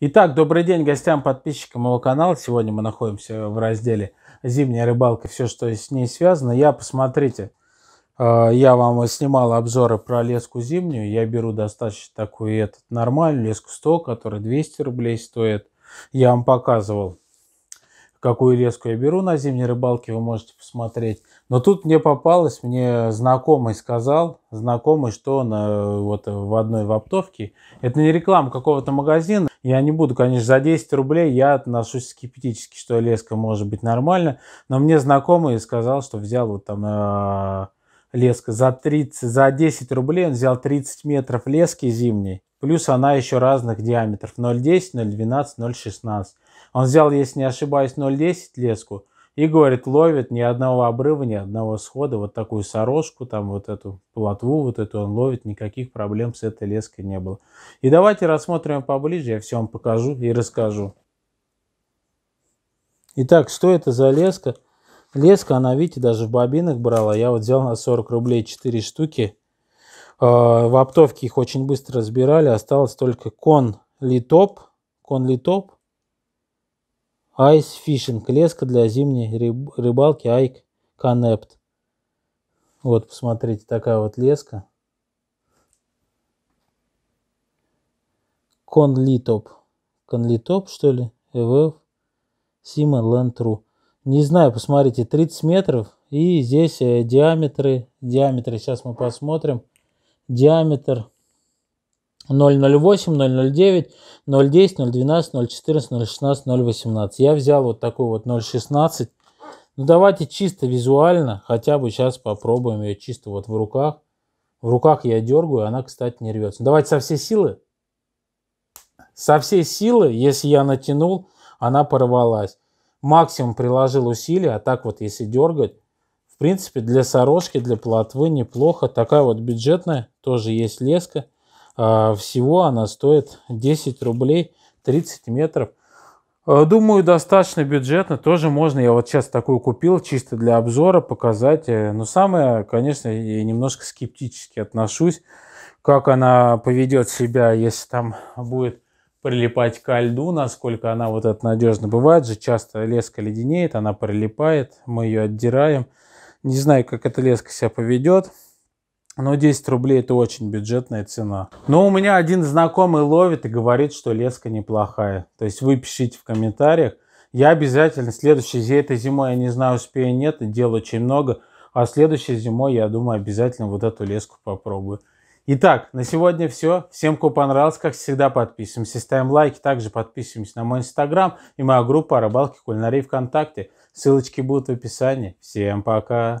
Итак, добрый день гостям, подписчикам моего канала. Сегодня мы находимся в разделе «Зимняя рыбалка» все, что с ней связано. Я, посмотрите, э, я вам снимал обзоры про леску зимнюю. Я беру достаточно такую этот, нормальную леску 100, которая 200 рублей стоит. Я вам показывал какую леску я беру на зимней рыбалке, вы можете посмотреть. Но тут мне попалось, мне знакомый сказал, знакомый, что он э, вот в одной в оптовке. Это не реклама какого-то магазина. Я не буду, конечно, за 10 рублей я отношусь скептически, что леска может быть нормально. Но мне знакомый сказал, что взял вот там э, леска за 30, за 10 рублей он взял 30 метров лески зимней. Плюс она еще разных диаметров 0,10, 0,12, 0,16. Он взял, если не ошибаюсь, 0,10 леску и, говорит, ловит ни одного обрыва, ни одного схода. Вот такую сорожку, там вот эту плотву, вот эту он ловит. Никаких проблем с этой леской не было. И давайте рассмотрим поближе. Я все вам покажу и расскажу. Итак, что это за леска? Леска, она, видите, даже в бобинах брала. Я вот взял на 40 рублей 4 штуки. А, в оптовке их очень быстро разбирали. Осталось только кон литоп. Кон литоп Ice Fishing, леска для зимней рыбалки Ike Connect. Вот, посмотрите, такая вот леска. Конлитоп. Конлитоп, что ли? ЭВФ. Сима Лантру. Не знаю, посмотрите, 30 метров. И здесь э, диаметры. Диаметры сейчас мы посмотрим. Диаметр 008, 009, 010, 012, 014, 016, 018. Я взял вот такой вот 016. Ну давайте чисто визуально, хотя бы сейчас попробуем ее чисто вот в руках. В руках я дергаю, она, кстати, не рвется. Давайте со всей силы. Со всей силы, если я натянул, она порвалась. Максимум приложил усилия, а так вот если дергать, в принципе, для сорожки, для плотвы неплохо. Такая вот бюджетная, тоже есть леска. А, всего она стоит 10 рублей 30 метров. А, думаю, достаточно бюджетно. Тоже можно. Я вот сейчас такую купил, чисто для обзора показать. Э, но самое, конечно, я немножко скептически отношусь, как она поведет себя, если там будет прилипать ко льду, насколько она вот это надежно бывает же. Часто леска леденеет, она прилипает, мы ее отдираем. Не знаю, как эта леска себя поведет. Но ну, 10 рублей это очень бюджетная цена. Но у меня один знакомый ловит и говорит, что леска неплохая. То есть вы пишите в комментариях. Я обязательно следующей этой зимой, я не знаю, успею нет, дел очень много. А следующей зимой, я думаю, обязательно вот эту леску попробую. Итак, на сегодня все. Всем, кому понравилось, как всегда, подписываемся, ставим лайки, также подписываемся на мой инстаграм и моя группа о рыбалке кулинарии ВКонтакте. Ссылочки будут в описании. Всем пока!